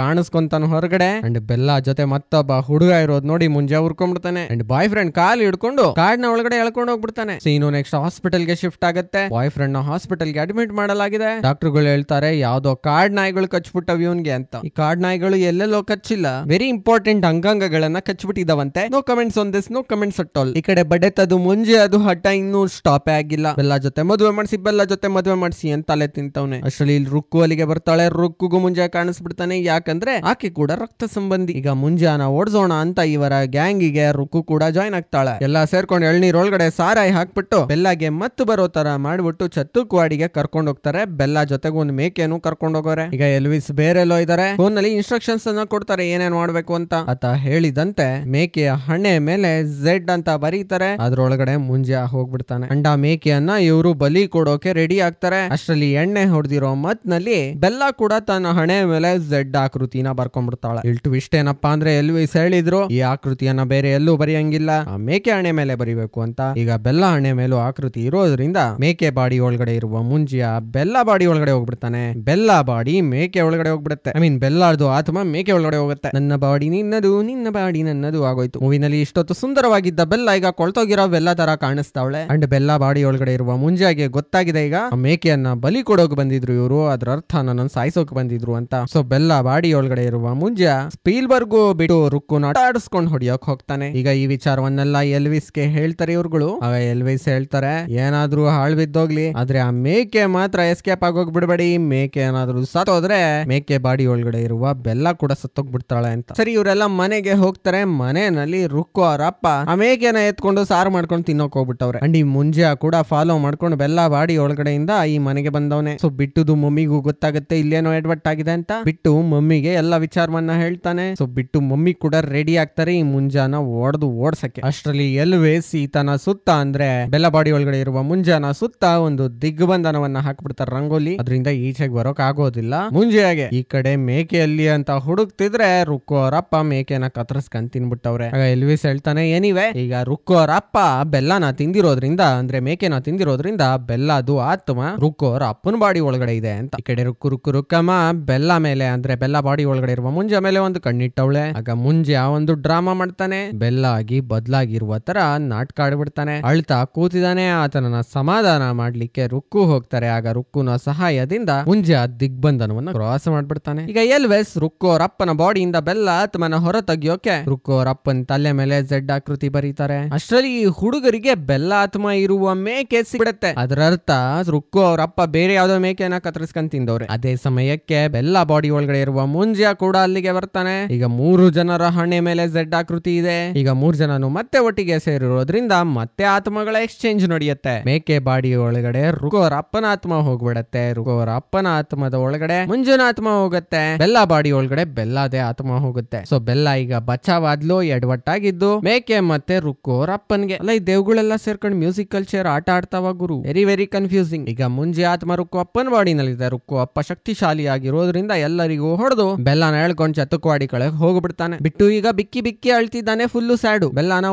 Speaker 1: ಕಾಣಿಸ್ಕೊಂತಾನು ಹೊರಗಡೆ ಅಂಡ್ ಬೆಲ್ಲ ಜೊತೆ ಮತ್ತೊಬ್ಬ ಹುಡುಗ ಇರೋದು ನೋಡಿ ಮುಂಜಾ ಅವ್ರು ಹುಡ್ಕೊಂಡ್ಬಿಡ್ತಾನೆ ಅಂಡ್ ಬಾಯ್ ಫ್ರೆಂಡ್ ಕಾಲ್ ಹಿಡ್ಕೊಂಡು ನ ಒಳಗಡೆ ಎಳ್ಕೊಂಡು ಹೋಗ್ಬಿಡ್ತಾನೆ ಸೀನು ನೆಕ್ಸ್ಟ್ ಹಾಸ್ಪಿಟಲ್ ಗೆ ಶಿಫ್ಟ್ ಆಗುತ್ತೆ ಬಾಯ್ ಫ್ರೆಂಡ್ ನ ಹಾಸ್ಪಿಟಲ್ ಗೆ ಅಡ್ಮಿಟ್ ಮಾಡಲಾಗಿದೆ ಡಾಕ್ಟರ್ ಗಳು ಹೇಳ್ತಾರೆ ಯಾವ್ದೋ ಕಾರ್ಡ್ ನಾಯಿಗಳು ಕಚ್ಬಿಟ್ಟವ್ ಇವನ್ಗೆ ಅಂತ ಈ ಕಾರ್ಡ್ ನಾಯಿಗಳು ಎಲ್ಲೆಲ್ಲೋ ಕಚ್ಚಿಲ್ಲ ವೆರಿ ಇಂಪಾರ್ಟೆಂಟ್ ಅಂಗಾಂಗಗಳನ್ನ ಕಚ್ಬಿಟ್ಟಿದವಂತೆ no comments on this no comments at all ಈ ಕಡೆ ಬಡೆತದು ಮುಂಜೆ ಅದು ಹಠ ಇನ್ನೂ ಸ್ಟಾಪ್ ಆಗಿಲ್ಲ ಬೆಲ್ಲ ಜೊತೆ ಮದುವೆ ಮಾಡಿಸಿ ಬೆಲ್ಲ ಜೊತೆ ಮದುವೆ ಮಾಡಿಸಿ ಅಂತ ಅಲೆ ತಿಂತವ್ನೆ ಅಷ್ಟರಲ್ಲಿ ಇಲ್ಲಿ ರುಕ್ಕು ಅಲ್ಲಿಗೆ ಬರ್ತಾಳೆ ರುಕ್ಕುಗೂ ಮುಂಜೆ ಕಾಣಿಸ್ಬಿಡ್ತಾನೆ ಯಾಕಂದ್ರೆ ಆಕೆ ಕೂಡ ರಕ್ತ ಸಂಬಂಧಿ ಈಗ ಮುಂಜಾನ ಓಡಿಸೋಣ ಅಂತ ಇವರ ಗ್ಯಾಂಗ್ ತಂಗಿಗೆ ರುಕ್ಕು ಕೂಡ ಜಾಯ್ನ್ ಆಗ್ತಾಳೆ ಎಲ್ಲ ಸೇರ್ಕೊಂಡು ಎಳ್ನೀರ್ ಒಳಗಡೆ ಸಾರಾಯಿ ಹಾಕ್ಬಿಟ್ಟು ಬೆಲ್ಲಾಗೆ ಮತ್ತು ಬರೋ ತರ ಮಾಡ್ಬಿಟ್ಟು ಚತ್ತು ಕುವಾಡಿಗೆ ಕರ್ಕೊಂಡು ಹೋಗ್ತಾರೆ ಬೆಲ್ಲ ಜೊತೆಗೆ ಒಂದು ಮೇಕೆನು ಕರ್ಕೊಂಡು ಹೋಗೋರೆ ಈಗ ಎಲ್ವಿಸ್ ಬೇರೆಲ್ಲೋ ಇದಾರೆ ಫೋನ್ ನಲ್ಲಿ ಇನ್ಸ್ಟ್ರಕ್ಷನ್ಸ್ ಅನ್ನ ಕೊಡ್ತಾರೆ ಏನೇನ್ ಮಾಡ್ಬೇಕು ಅಂತ ಆತ ಹೇಳಿದಂತೆ ಮೇಕೆಯ ಹಣೆ ಮೇಲೆ ಝೆಡ್ ಅಂತ ಬರೀತಾರೆ ಅದ್ರೊಳಗಡೆ ಮುಂಜೆ ಹೋಗ್ಬಿಡ್ತಾನೆ ಅಂಡ ಮೇಕೆಯನ್ನ ಇವರು ಬಲಿ ಕೊಡೋಕೆ ರೆಡಿ ಆಗ್ತಾರೆ ಅಷ್ಟರಲ್ಲಿ ಎಣ್ಣೆ ಹೊಡೆದಿರೋ ಮತ್ ನಲ್ಲಿ ಬೆಲ್ಲ ಕೂಡ ತನ್ನ ಹಣೆ ಮೇಲೆ ಝೆಡ್ ಆಕೃತಿನ ಬರ್ಕೊಂಡ್ಬಿಡ್ತಾಳೆ ಇಲ್ಟು ಇಷ್ಟೇನಪ್ಪಾ ಅಂದ್ರೆ ಎಲ್ವಿಸ್ ಹೇಳಿದ್ರು ಈ ಆಕೃತಿಯನ್ನ ಬೇರೆ ಎಲ್ಲೂ ಬರೆಯಂಗಿಲ್ಲ ಮೇಕೆ ಹಣೆ ಮೇಲೆ ಬರಿಬೇಕು ಅಂತ ಈಗ ಬೆಲ್ಲ ಹಣೆ ಮೇಲೂ ಆಕೃತಿ ಇರೋದ್ರಿಂದ ಮೇಕೆ ಬಾಡಿ ಒಳಗಡೆ ಇರುವ ಮುಂಜಿಯ ಬೆಲ್ಲ ಬಾಡಿ ಒಳಗಡೆ ಹೋಗ್ಬಿಡ್ತಾನೆ ಬೆಲ್ಲ ಬಾಡಿ ಮೇಕೆ ಒಳಗಡೆ ಹೋಗ್ಬಿಡುತ್ತೆ ಐ ಮೀನ್ ಬೆಲ್ಲಾರ್ದು ಆತ್ಮ ಮೇಕೆ ಒಳಗಡೆ ಹೋಗುತ್ತೆ ನನ್ನ ಬಾಡಿ ನಿನ್ನದು ನಿನ್ನ ಬಾಡಿ ನನ್ನದು ಆಗೋಯ್ತು ಮೂವಿನಲ್ಲಿ ಇಷ್ಟೊತ್ತು ಸುಂದರವಾಗಿದ್ದ ಬೆಲ್ಲ ಈಗ ಕೊಳ್ತೋಗಿರೋ ಬೆಲ್ಲ ತರ ಕಾಣಿಸ್ತಾವಳೆ ಅಂಡ್ ಬೆಲ್ಲ ಬಾಡಿ ಒಳಗಡೆ ಇರುವ ಮುಂಜಾಗೆ ಗೊತ್ತಾಗಿದೆ ಈಗ ಮೇಕೆಯನ್ನ ಬಲಿ ಕೊಡೋಕ್ ಬಂದಿದ್ರು ಇವರು ಅದ್ರ ಅರ್ಥ ನನ್ನ ಸಾಯಿಸೋಕ್ ಬಂದಿದ್ರು ಅಂತ ಸೊ ಬೆಲ್ಲ ಬಾಡಿ ಒಳಗಡೆ ಇರುವ ಮುಂಜಾ ಸ್ಪೀಲ್ ಬರ್ಗು ಬಿಟ್ಟು ರುಕ್ಕುನ ಆಡಿಸ್ಕೊಂಡು ಹೊಡಿಯೋಕ್ ಹೋಗ್ತಾನೆ ಈಗ ಈ ವಿಚಾರವನ್ನೆಲ್ಲ ಎಲ್ವಿಸ್ ಗೆ ಹೇಳ್ತಾರೆ ಇವ್ರುಗಳು ಆಗ ಎಲ್ವಿಸ್ ಹೇಳ್ತಾರೆ ಏನಾದ್ರು ಹಾಳ್ ಬಿದ್ದೋಗ್ಲಿ ಆದ್ರೆ ಆ ಮೇಕೆ ಮಾತ್ರ ಎಸ್ಕೇಪ್ ಆಗೋಗ್ ಮೇಕೆ ಮೇಕೆ ಏನಾದ್ರೂ ಹೋದ್ರೆ ಮೇಕೆ ಬಾಡಿ ಒಳಗಡೆ ಇರುವ ಬೆಲ್ಲ ಕೂಡ ಸತ್ತೋಗ್ ಬಿಡ್ತಾಳೆ ಅಂತ ಸರಿ ಇವರೆಲ್ಲ ಮನೆಗೆ ಹೋಗ್ತಾರೆ ಮನೆಯಲ್ಲಿ ರುಕ್ಕು ಅವ್ರ ಅಪ್ಪ ಆ ಮೇಕೆನ ಎತ್ಕೊಂಡು ಸಾರು ಮಾಡ್ಕೊಂಡು ತಿನ್ನೋಕ್ ಹೋಗ್ಬಿಟ್ಟವ್ರೆ ಅಂಡ್ ಈ ಮುಂಜಾ ಕೂಡ ಫಾಲೋ ಮಾಡ್ಕೊಂಡು ಬೆಲ್ಲ ಬಾಡಿ ಒಳಗಡೆಯಿಂದ ಈ ಮನೆಗೆ ಬಂದವನೆ ಸೊ ಬಿಟ್ಟುದು ಮಮ್ಮಿಗೂ ಗೊತ್ತಾಗುತ್ತೆ ಇಲ್ಲೇನೋ ಎಡ್ವಟ್ ಆಗಿದೆ ಅಂತ ಬಿಟ್ಟು ಮಮ್ಮಿಗೆ ಎಲ್ಲ ವಿಚಾರವನ್ನ ಹೇಳ್ತಾನೆ ಸೊ ಬಿಟ್ಟು ಮಮ್ಮಿ ಕೂಡ ರೆಡಿ ಆಗ್ತಾರೆ ಈ ಮುಂಜಾ ಸೀತಾನ ಒಡೆದು ಓಡ್ಸಕ್ಕೆ ಅಷ್ಟರಲ್ಲಿ ಎಲ್ವೇ ಸೀತಾನ ಸುತ್ತ ಅಂದ್ರೆ ಬಾಡಿ ಒಳಗಡೆ ಇರುವ ಮುಂಜಾನ ಸುತ್ತ ಒಂದು ದಿಗ್ಬಂಧನವನ್ನ ಹಾಕ್ಬಿಡ್ತಾರೆ ರಂಗೋಲಿ ಅದರಿಂದ ಈಚೆಗೆ ಬರೋಕ್ ಆಗೋದಿಲ್ಲ ಮುಂಜೆಯಾಗೆ ಈ ಕಡೆ ಮೇಕೆಯಲ್ಲಿ ಅಂತ ಹುಡುಕ್ತಿದ್ರೆ ರುಕ್ಕೋರಪ್ಪ ಮೇಕೆನ ಕತ್ತರಿಸ್ಕೊಂಡ್ ತಿನ್ಬಿಟ್ಟವ್ರೆ ಆಗ ಎಲ್ವಿಸ್ ಹೇಳ್ತಾನೆ ಏನಿವೆ ಈಗ ರುಕ್ಕೋರಪ್ಪ ಬೆಲ್ಲನ ತಿಂದಿರೋದ್ರಿಂದ ಅಂದ್ರೆ ಮೇಕೆನ ತಿಂದಿರೋದ್ರಿಂದ ಬೆಲ್ಲ ಅದು ಆತ್ಮ ರುಕ್ಕೋರ ಅಪ್ಪನ ಬಾಡಿ ಒಳಗಡೆ ಇದೆ ಅಂತ ಈ ಕಡೆ ರುಕ್ಕು ರುಕ್ಕು ರುಕ್ಕಮ್ಮ ಬೆಲ್ಲ ಮೇಲೆ ಅಂದ್ರೆ ಬೆಲ್ಲ ಬಾಡಿ ಒಳಗಡೆ ಇರುವ ಮುಂಜೆ ಮೇಲೆ ಒಂದು ಕಣ್ಣಿಟ್ಟವಳೆ ಆಗ ಮುಂಜೆ ಆ ಒಂದು ಡ್ರಾಮಾ ಮಾಡ್ತಾನೆ ಬೆಲ್ಲ ಬೆಲ್ಲಾಗಿ ಬದ್ಲಾಗಿರುವ ತರ ನಾಟ್ಕಾಡ್ಬಿಡ್ತಾನೆ ಅಳ್ತಾ ಕೂತಿದಾನೆ ಆತನನ್ನ ಸಮಾಧಾನ ಮಾಡ್ಲಿಕ್ಕೆ ರುಕ್ಕು ಹೋಗ್ತಾರೆ ಆಗ ರುಕ್ಕುನ ಸಹಾಯದಿಂದ ಮುಂಜಾ ದಿಗ್ಬಂಧನವನ್ನ ಪ್ರವಾಸ ಮಾಡ್ಬಿಡ್ತಾನೆ ಈಗ ಎಲ್ವೆಸ್ ರುಕ್ಕು ಅವ್ರ ಅಪ್ಪನ ಬಾಡಿಯಿಂದ ಬೆಲ್ಲ ಆತ್ಮನ ಹೊರ ತೆಗಿಯೋಕೆ ರುಕ್ಕು ಅವ್ರ ಅಪ್ಪನ ತಲೆ ಮೇಲೆ ಜೆಡ್ ಆಕೃತಿ ಬರೀತಾರೆ ಅಷ್ಟರಲ್ಲಿ ಈ ಹುಡುಗರಿಗೆ ಬೆಲ್ಲ ಆತ್ಮ ಇರುವ ಮೇಕೆ ಸಿಬಿಡತ್ತೆ ಅದರರ್ಥ ರುಕ್ಕು ಅವ್ರ ಅಪ್ಪ ಬೇರೆ ಯಾವ್ದೋ ಮೇಕೆನ ಕತ್ತರಿಸ್ಕೊಂಡ್ ತಿಂದವ್ರೆ ಅದೇ ಸಮಯಕ್ಕೆ ಬೆಲ್ಲ ಬಾಡಿ ಒಳಗಡೆ ಇರುವ ಮುಂಜಾ ಕೂಡ ಅಲ್ಲಿಗೆ ಬರ್ತಾನೆ ಈಗ ಮೂರು ಜನರ ಹಣೆ ಮೇಲೆ ಜೆಡ್ ಆಕೃತಿ ಇದೆ ಈಗ ಮೂರ್ ಜನನು ಮತ್ತೆ ಒಟ್ಟಿಗೆ ಸೇರಿರೋದ್ರಿಂದ ಮತ್ತೆ ಆತ್ಮಗಳ ಎಕ್ಸ್ಚೇಂಜ್ ನಡೆಯುತ್ತೆ ಮೇಕೆ ಬಾಡಿ ಒಳಗಡೆ ರುಗೋರ ಅಪ್ಪನ ಆತ್ಮ ಹೋಗ್ಬಿಡತ್ತೆ ರುಗೋರ ಅಪ್ಪನ ಆತ್ಮದ ಒಳಗಡೆ ಮುಂಜುನಾತ್ಮ ಆತ್ಮ ಹೋಗುತ್ತೆ ಬೆಲ್ಲ ಬಾಡಿ ಒಳಗಡೆ ಬೆಲ್ಲದೆ ಆತ್ಮ ಹೋಗುತ್ತೆ ಸೊ ಬೆಲ್ಲ ಈಗ ಬಚಾವಾದ್ಲು ಎಡವಟ್ಟಾಗಿದ್ದು ಮೇಕೆ ಮತ್ತೆ ರುಕ್ಕೋರ್ ಅಪ್ಪನ್ಗೆ ಅಲ್ಲ ಈ ದೇವ್ಗಳೆಲ್ಲ ಸೇರ್ಕೊಂಡು ಮ್ಯೂಸಿಕಲ್ ಚೇರ್ ಆಟ ಆಡ್ತಾವ ಗುರು ವೆರಿ ವೆರಿ ಕನ್ಫ್ಯೂಸಿಂಗ್ ಈಗ ಮುಂಜೆ ಆತ್ಮ ರುಕ್ಕು ಅಪ್ಪನ ಬಾಡಿನಲ್ಲಿದೆ ರುಕ್ಕು ಅಪ್ಪ ಶಕ್ತಿಶಾಲಿ ಆಗಿರೋದ್ರಿಂದ ಎಲ್ಲರಿಗೂ ಹೊಡೆದು ಬೆಲ್ಲನ ಹೇಳ್ಕೊಂಡು ಚತುಕವಾಡಿ ಕಳೆ ಹೋಗ್ಬಿಡ್ತಾನೆ ಬಿಟ್ಟು ಈಗ ಬಿಕ್ಕಿ ಬಿಕ್ಕಿ ಅಳ್ತಿದ್ದಾನೆ ಬೆಲ್ಲಾನೇ ಫುಲ್ಲು ಸ್ಯಾಡು ಬೆಲ್ಲಾನ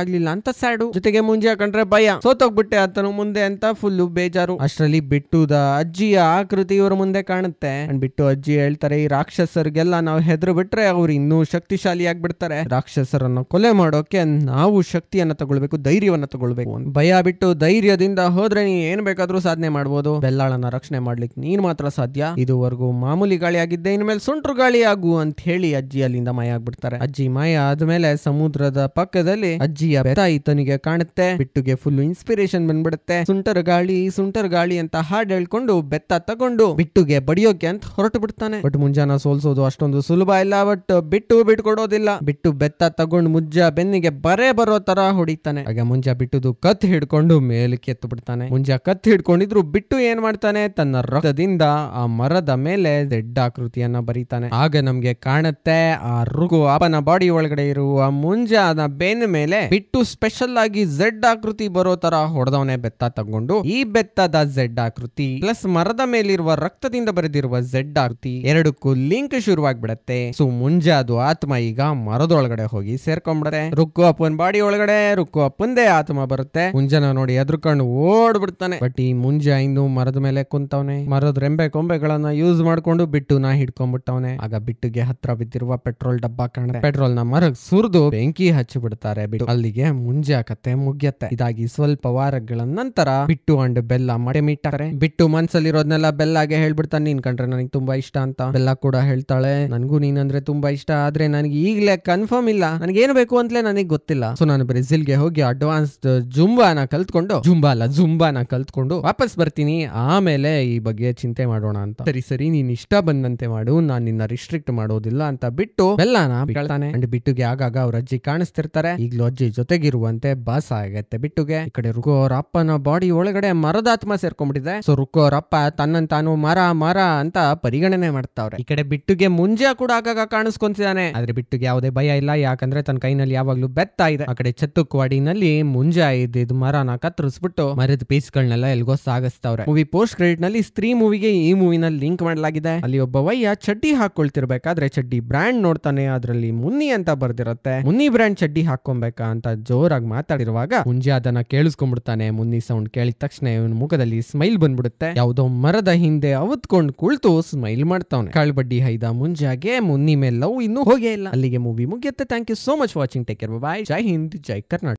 Speaker 1: ಆಗ್ಲಿಲ್ಲ ಅಂತ ಸ್ಯಾಡು ಜೊತೆಗೆ ಮುಂಜೆ ಕಂಡ್ರೆ ಭಯ ಸೋತೋಗ್ಬಿಟ್ಟೆ ಆತನು ಮುಂದೆ ಅಂತ ಫುಲ್ಲು ಬೇಜಾರು ಅಷ್ಟರಲ್ಲಿ ಬಿಟ್ಟುದ ಅಜ್ಜಿಯ ಆಕೃತಿ ಇವ್ರ ಮುಂದೆ ಕಾಣುತ್ತೆ ಅಂಡ್ ಬಿಟ್ಟು ಅಜ್ಜಿ ಹೇಳ್ತಾರೆ ಈ ರಾಕ್ಷಸರಿಗೆಲ್ಲ ನಾವು ಹೆದರು ಬಿಟ್ರೆ ಅವ್ರು ಇನ್ನೂ ಶಕ್ತಿಶಾಲಿ ಆಗ್ಬಿಡ್ತಾರೆ ರಾಕ್ಷಸರನ್ನು ಕೊಲೆ ಮಾಡೋಕೆ ನಾವು ಶಕ್ತಿಯನ್ನ ತಗೊಳ್ಬೇಕು ಧೈರ್ಯವನ್ನ ತಗೊಳ್ಬೇಕು ಭಯ ಬಿಟ್ಟು ಧೈರ್ಯದಿಂದ ಹೋದ್ರೆ ನೀ ಏನ್ ಬೇಕಾದ್ರೂ ಸಾಧನೆ ಮಾಡಬಹುದು ಬೆಲ್ಲಾಳನ ರಕ್ಷಣೆ ಮಾಡ್ಲಿಕ್ಕೆ ನೀನ್ ಮಾತ್ರ ಸಾಧ್ಯ ಇದುವರೆಗೂ ಮಾಮೂಲಿ ಗಾಳಿ ಆಗಿದ್ದೆ ಇನ್ಮೇಲೆ ಸುಂಟ್ರು ಗಾಳಿ ಆಗು ಅಂತ ಹೇಳಿ ಅಜ್ಜಿ ಅಲ್ಲಿಂದ ಮಾಯ ಆಗ್ಬಿಡ್ತಾರೆ ಅಜ್ಜಿ ಮಾಯ ಆದ್ಮೇಲೆ ಸಮುದ್ರದ ಪಕ್ಕದಲ್ಲಿ ಅಜ್ಜಿಯ ಬೆತ್ತ ಈತನಿಗೆ ಕಾಣುತ್ತೆ ಬಿಟ್ಟುಗೆ ಫುಲ್ ಇನ್ಸ್ಪಿರೇಷನ್ ಬಂದ್ಬಿಡುತ್ತೆ ಸುಂಟರ್ ಗಾಳಿ ಸುಂಟರ್ ಗಾಳಿ ಅಂತ ಹಾಡ್ ಹೇಳ್ಕೊಂಡು ಬೆತ್ತ ತಗೊಂಡು ಬಿಟ್ಟುಗೆ ಬಡಿಯೋಕೆ ಅಂತ ಹೊರಟು ಬಿಡ್ತಾನೆ ಬಟ್ ಮುಂಜಾನೆ ಸೋಲ್ಸೋದು ಅಷ್ಟೊಂದು ಸುಲಭ ಇಲ್ಲ ಬಟ್ ಬಿಟ್ಟು ಬಿಟ್ಕೊಡೋದಿಲ್ಲ ಬಿಟ್ಟು ಬೆತ್ತ ತಗೊಂಡು ಮುಜ್ಜ ಬೆನ್ನಿಗೆ ಬರೇ ಬರೋ ತರ ಹೊಡಿತಾನೆ ಹಾಗೆ ಮುಂಜಾ ಬಿಟ್ಟುದು ಕತ್ ಹಿಡ್ಕೊಂಡು ಮೇಲಕ್ಕೆ ಎತ್ತು ಬಿಡ್ತಾನೆ ಮುಂಜಾ ಕತ್ ಹಿಡ್ಕೊಂಡಿದ್ರು ಬಿಟ್ಟು ಏನ್ ಮಾಡ್ತಾನೆ ತನ್ನ ರಕ್ತದಿಂದ ಆ ಮರದ ಮೇಲೆ ದೆಡ್ಡಾಕೃತಿಯನ್ನ ಆಕೃತಿಯನ್ನ ಬರೀತಾನೆ ಆಗ ನಮ್ಗೆ ಕಾಣುತ್ತೆ ಆ ರುಗು ಅಪನ ಬಾಡಿ ಒಳಗಡೆ ಇರುವ ಮುಂಜಾದ ಮುಂಜೆ ಮೇಲೆ ಬಿಟ್ಟು ಸ್ಪೆಷಲ್ ಆಗಿ ಝೆಡ್ ಆಕೃತಿ ಬರೋ ತರ ಹೊಡೆದವನೇ ಬೆತ್ತ ತಗೊಂಡು ಈ ಬೆತ್ತದ ಝೆಡ್ ಆಕೃತಿ ಪ್ಲಸ್ ಮರದ ಮೇಲಿರುವ ರಕ್ತದಿಂದ ಬರೆದಿರುವ ಝೆಡ್ ಆಕೃತಿ ಎರಡಕ್ಕೂ ಲಿಂಕ್ ಶುರುವಾಗ್ಬಿಡತ್ತೆ ಸೊ ಮುಂಜೆ ಅದು ಆತ್ಮ ಈಗ ಮರದೊಳಗಡೆ ಹೋಗಿ ಸೇರ್ಕೊಂಡ್ಬಿಡದೆ ರುಕ್ಕು ಅಪ್ಪನ್ ಬಾಡಿ ಒಳಗಡೆ ರುಕ್ಕು ಅಪ್ಪಂದೇ ಆತ್ಮ ಬರುತ್ತೆ ಮುಂಜಾನ ನೋಡಿ ಎದ್ರುಕೊಂಡು ಓಡ್ ಬಿಡ್ತಾನೆ ಬಟ್ ಈ ಮುಂಜೆ ಇನ್ನು ಮರದ ಮೇಲೆ ಕುಂತವನೆ ಮರದ ರೆಂಬೆ ಕೊಂಬೆಗಳನ್ನ ಯೂಸ್ ಮಾಡ್ಕೊಂಡು ಬಿಟ್ಟು ನಾ ಹಿಡ್ಕೊಂಡ್ಬಿಟ್ಟವನೆ ಆಗ ಬಿಟ್ಟುಗೆ ಹತ್ರ ಬಿದ್ದಿರುವ ಪೆಟ್ರೋಲ್ ಡಬ್ಬ ಕಾಣೆ ಪೆಟ್ರೋಲ್ ನ ಮರಗ್ ಸುರ್ ಮುರಿದು ಬೆಂಕಿ ಹಚ್ಚಿ ಬಿಡ್ತಾರೆ ಬಿಟ್ಟು ಅಲ್ಲಿಗೆ ಮುಂಜೆ ಕತೆ ಮುಗಿಯತ್ತೆ ಇದಾಗಿ ಸ್ವಲ್ಪ ವಾರಗಳ ನಂತರ ಬಿಟ್ಟು ಅಂಡ್ ಬೆಲ್ಲ ಮಡೆ ಬಿಟ್ಟು ಮನ್ಸಲ್ಲಿರೋದ್ನೆಲ್ಲ ಬೆಲ್ಲಾಗೆ ಹೇಳ್ಬಿಡ್ತಾನೆ ನೀನ್ ಕಂಡ್ರೆ ನನಗೆ ತುಂಬಾ ಇಷ್ಟ ಅಂತ ಬೆಲ್ಲ ಕೂಡ ಹೇಳ್ತಾಳೆ ನನಗೂ ನೀನಂದ್ರೆ ತುಂಬಾ ಇಷ್ಟ ಆದ್ರೆ ನನಗೆ ಈಗಲೇ ಕನ್ಫರ್ಮ್ ಇಲ್ಲ ನನಗೆ ಏನು ಬೇಕು ಅಂತಲೇ ನನಗೆ ಗೊತ್ತಿಲ್ಲ ಸೊ ನಾನು ಬ್ರೆಜಿಲ್ಗೆ ಹೋಗಿ ಅಡ್ವಾನ್ಸ್ಡ್ ಜುಂಬಾನ ಕಲ್ತ್ಕೊಂಡು ಜುಂಬಾ ಅಲ್ಲ ಜುಂಬಾನ ಕಲ್ತ್ಕೊಂಡು ವಾಪಸ್ ಬರ್ತೀನಿ ಆಮೇಲೆ ಈ ಬಗ್ಗೆ ಚಿಂತೆ ಮಾಡೋಣ ಅಂತ ಸರಿ ಸರಿ ನೀನ್ ಇಷ್ಟ ಬಂದಂತೆ ಮಾಡು ನಾನು ನಿನ್ನ ರಿಸ್ಟ್ರಿಕ್ಟ್ ಮಾಡೋದಿಲ್ಲ ಅಂತ ಬಿಟ್ಟು ಬೆಲ್ಲನ ಬಿಡ್ತಾನೆ ಅಂಡ್ ಬಿಟ್ಟುಗೆ ಆಗಾಗ ಅವ್ರ ಅಜ್ಜಿ ಕಾಣಿಸ್ತಿರ್ತಾರೆ ಈಗ್ಲೂ ಅಜ್ಜಿ ಜೊತೆಗಿರುವಂತೆ ಬಾಸ ಆಗತ್ತೆ ಬಿಟ್ಟುಗೆ ಈ ಕಡೆ ರುಕು ಅವ್ರ ಅಪ್ಪನ ಬಾಡಿ ಒಳಗಡೆ ಮರದ ಆತ್ಮ ಸೇರ್ಕೊಂಡ್ಬಿಟ್ಟಿದೆ ಸೊ ರುಕು ಅವ್ರ ಅಪ್ಪ ತಾನು ಮರ ಮರ ಅಂತ ಪರಿಗಣನೆ ಮಾಡ್ತಾವ್ರೆ ಈ ಕಡೆ ಬಿಟ್ಟುಗೆ ಮುಂಜೆ ಕೂಡ ಆಗಾಗ ಕಾಣಿಸ್ಕೊಂತಿದ್ದಾನೆ ಆದ್ರೆ ಬಿಟ್ಟುಗೆ ಯಾವುದೇ ಭಯ ಇಲ್ಲ ಯಾಕಂದ್ರೆ ತನ್ನ ಕೈನಲ್ಲಿ ಯಾವಾಗ್ಲೂ ಬೆತ್ತ ಇದೆ ಆ ಕಡೆ ಕ್ವಾಡಿನಲ್ಲಿ ಮುಂಜೆ ಇದ್ದಿದ್ ಮರನ ಕತ್ತರಿಸ್ಬಿಟ್ಟು ಮರದ ಪೀಸ್ ಗಳನ್ನೆಲ್ಲ ಎಲ್ಗೋ ಸಾಗಿಸ್ತಾವ್ರೆ ಮೂವಿ ಪೋಸ್ಟ್ ಕ್ರೆಡಿಟ್ ನಲ್ಲಿ ಸ್ತ್ರೀ ಮೂವಿಗೆ ಈ ಮೂವಿನ ಲಿಂಕ್ ಮಾಡಲಾಗಿದೆ ಅಲ್ಲಿ ಒಬ್ಬ ವಯ್ಯ ಚಡ್ಡಿ ಹಾಕೊಳ್ತಿರ್ಬೇಕಾದ್ರೆ ಚಡ್ಡಿ ಬ್ರ್ಯಾಂಡ್ ನೋಡ್ತಾನೆ ಅದರಲ್ಲಿ ಮುನ್ನಿ ಅಂತ ಬರ್ದಿರತ್ತೆ ಮುನಿ ಮುನ್ನಿ ಬ್ರ್ಯಾಂಡ್ ಚಡ್ಡಿ ಹಾಕೊಂಬೇಕಾ ಅಂತ ಜೋರಾಗಿ ಮಾತಾಡಿರುವಾಗ ಮುಂಜೆ ಅದನ್ನ ಕೇಳಿಸ್ಕೊಂಡ್ಬಿಡ್ತಾನೆ ಮುನ್ನಿ ಸೌಂಡ್ ಕೇಳಿದ ತಕ್ಷಣ ಇವನ ಮುಖದಲ್ಲಿ ಸ್ಮೈಲ್ ಬಂದ್ಬಿಡುತ್ತೆ ಯಾವುದೋ ಮರದ ಹಿಂದೆ ಅವತ್ಕೊಂಡು ಕುಳಿತು ಸ್ಮೈಲ್ ಮಾಡ್ತಾವನೆ ಬಡ್ಡಿ ಹೈದ ಮುಂಜಾಗೆ ಮುನ್ನಿ ಮೇಲೆ ಲವ್ ಇನ್ನೂ ಹೋಗೇ ಇಲ್ಲ ಅಲ್ಲಿಗೆ ಮೂವಿ ಮುಗಿಯುತ್ತೆ thank you so much watching take care bye ಜೈ ಹಿಂದ್ ಜೈ ಕರ್ನಾಟಕ